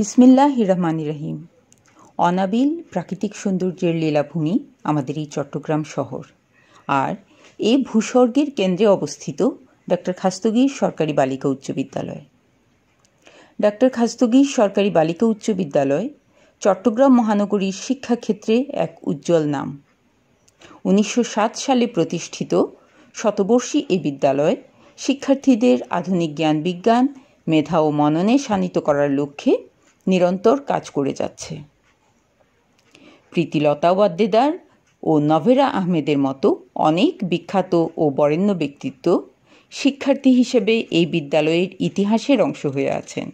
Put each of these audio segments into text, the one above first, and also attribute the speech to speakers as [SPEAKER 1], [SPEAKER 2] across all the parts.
[SPEAKER 1] বিসমিল্লাহ রহমান রহিম অনাবিল প্রাকৃতিক সৌন্দর্যের লীলাভূমি আমাদের এই চট্টগ্রাম শহর আর এ ভূস্বর্গের কেন্দ্রে অবস্থিত ডাক্তার খাস্তগির সরকারি বালিকা উচ্চ বিদ্যালয় ডাক্তার খাস্তগির সরকারি বালিকা উচ্চ বিদ্যালয় চট্টগ্রাম মহানগরীর শিক্ষাক্ষেত্রে এক উজ্জ্বল নাম উনিশশো সালে প্রতিষ্ঠিত শতবর্ষী এ বিদ্যালয় শিক্ষার্থীদের আধুনিক জ্ঞান বিজ্ঞান মেধা ও মননে শানিত করার লক্ষ্যে নিরন্তর কাজ করে যাচ্ছে প্রীতিলতা বাদ্যেদার ও নভেরা আহমেদের মতো অনেক বিখ্যাত ও বরেণ্য ব্যক্তিত্ব শিক্ষার্থী হিসেবে এই বিদ্যালয়ের ইতিহাসের অংশ হয়ে আছেন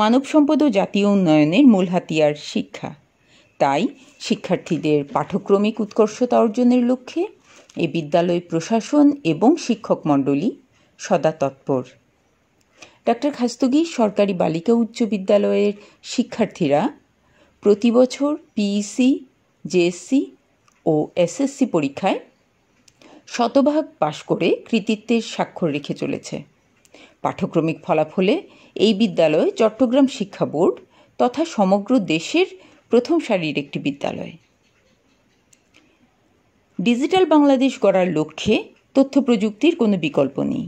[SPEAKER 1] মানব সম্পদ ও জাতীয় উন্নয়নের মূল হাতিয়ার শিক্ষা তাই শিক্ষার্থীদের পাঠক্রমিক উৎকর্ষতা অর্জনের লক্ষ্যে এ বিদ্যালয় প্রশাসন এবং শিক্ষক মণ্ডলী সদা তৎপর ডক্টর খাস্তগি সরকারি বালিকা উচ্চ বিদ্যালয়ের শিক্ষার্থীরা প্রতি বছর পিইসি জেএসসি e ও এসএসসি পরীক্ষায় শতভাগ পাশ করে কৃতিত্বের স্বাক্ষর রেখে চলেছে পাঠ্যক্রমিক ফলাফলে এই বিদ্যালয় চট্টগ্রাম শিক্ষা বোর্ড তথা সমগ্র দেশের প্রথম সারির একটি বিদ্যালয় ডিজিটাল বাংলাদেশ গড়ার লক্ষ্যে তথ্য প্রযুক্তির কোনো বিকল্প নেই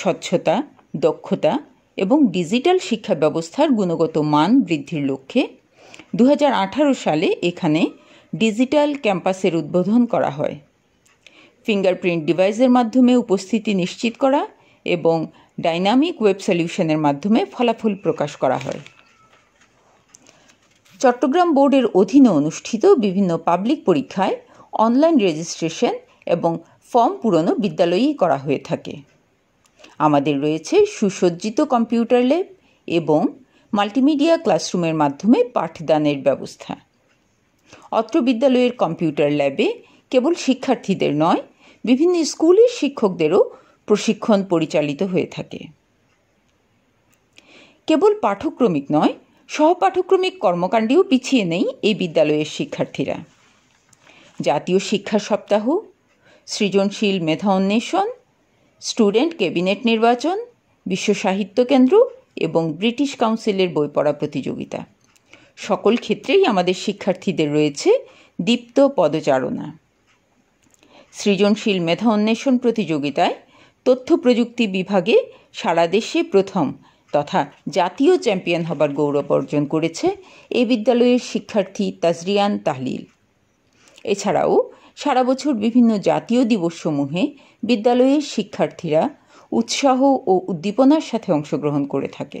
[SPEAKER 1] স্বচ্ছতা দক্ষতা এবং ডিজিটাল শিক্ষা ব্যবস্থার গুণগত মান বৃদ্ধির লক্ষ্যে দু সালে এখানে ডিজিটাল ক্যাম্পাসের উদ্বোধন করা হয় ফিঙ্গারপ্রিন্ট ডিভাইসের মাধ্যমে উপস্থিতি নিশ্চিত করা এবং ডাইনামিক ওয়েব সলিউশনের মাধ্যমে ফলাফল প্রকাশ করা হয় চট্টগ্রাম বোর্ডের অধীনে অনুষ্ঠিত বিভিন্ন পাবলিক পরীক্ষায় অনলাইন রেজিস্ট্রেশন এবং ফর্ম পূরণও বিদ্যালয়েই করা হয়ে থাকে আমাদের রয়েছে সুসজ্জিত কম্পিউটার ল্যাব এবং মাল্টিমিডিয়া ক্লাসরুমের মাধ্যমে পাঠদানের ব্যবস্থা অত্র বিদ্যালয়ের কম্পিউটার ল্যাবে কেবল শিক্ষার্থীদের নয় বিভিন্ন স্কুলের শিক্ষকদেরও প্রশিক্ষণ পরিচালিত হয়ে থাকে কেবল পাঠক্রমিক নয় সহপাঠক্রমিক কর্মকাণ্ডেও পিছিয়ে নেই এই বিদ্যালয়ের শিক্ষার্থীরা জাতীয় শিক্ষা সপ্তাহ সৃজনশীল মেধা অন্বেষণ স্টুডেন্ট ক্যাবিনেট নির্বাচন বিশ্ব সাহিত্য কেন্দ্র এবং ব্রিটিশ কাউন্সিলের বই পড়া প্রতিযোগিতা সকল ক্ষেত্রেই আমাদের শিক্ষার্থীদের রয়েছে দীপ্ত পদচারণা সৃজনশীল মেধা অন্বেষণ প্রতিযোগিতায় তথ্য প্রযুক্তি বিভাগে সারা দেশে প্রথম তথা জাতীয় চ্যাম্পিয়ন হবার গৌরব অর্জন করেছে এই বিদ্যালয়ের শিক্ষার্থী তাজরিয়ান তাহলিল এছাড়াও সারা বছর বিভিন্ন জাতীয় দিবসসমূহে বিদ্যালয়ের শিক্ষার্থীরা উৎসাহ ও উদ্দীপনার সাথে অংশগ্রহণ করে থাকে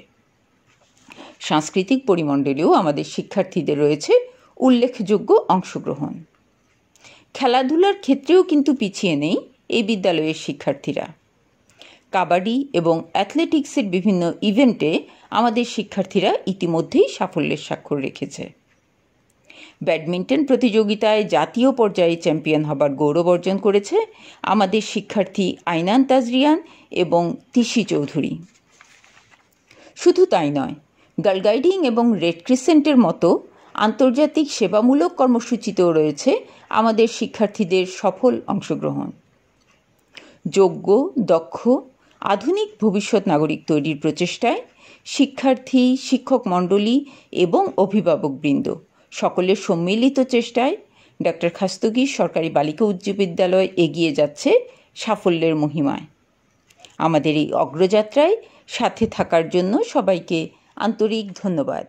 [SPEAKER 1] সাংস্কৃতিক পরিমণ্ডলেও আমাদের শিক্ষার্থীদের রয়েছে উল্লেখযোগ্য অংশগ্রহণ খেলাধুলার ক্ষেত্রেও কিন্তু পিছিয়ে নেই এই বিদ্যালয়ের শিক্ষার্থীরা কাবাডি এবং অ্যাথলেটিক্সের বিভিন্ন ইভেন্টে আমাদের শিক্ষার্থীরা ইতিমধ্যেই সাফল্যের স্বাক্ষর রেখেছে ব্যাডমিন্টন প্রতিযোগিতায় জাতীয় পর্যায়ে চ্যাম্পিয়ন হবার গৌরব অর্জন করেছে আমাদের শিক্ষার্থী আইনান তাজরিয়ান এবং তিশি চৌধুরী শুধু তাই নয় গার্লগাইডিং এবং রেড ক্রিসেন্টের মতো আন্তর্জাতিক সেবামূলক কর্মসূচিতেও রয়েছে আমাদের শিক্ষার্থীদের সফল অংশগ্রহণ যোগ্য দক্ষ আধুনিক ভবিষ্যৎ নাগরিক তৈরির প্রচেষ্টায় শিক্ষার্থী শিক্ষক মণ্ডলী এবং অভিভাবকবৃন্দ সকলের সম্মিলিত চেষ্টায় ডক্টর খাস্তুগি সরকারি বালিকা উচ্চ বিদ্যালয় এগিয়ে যাচ্ছে সাফল্যের মহিমায় আমাদের এই অগ্রযাত্রায় সাথে থাকার জন্য সবাইকে আন্তরিক ধন্যবাদ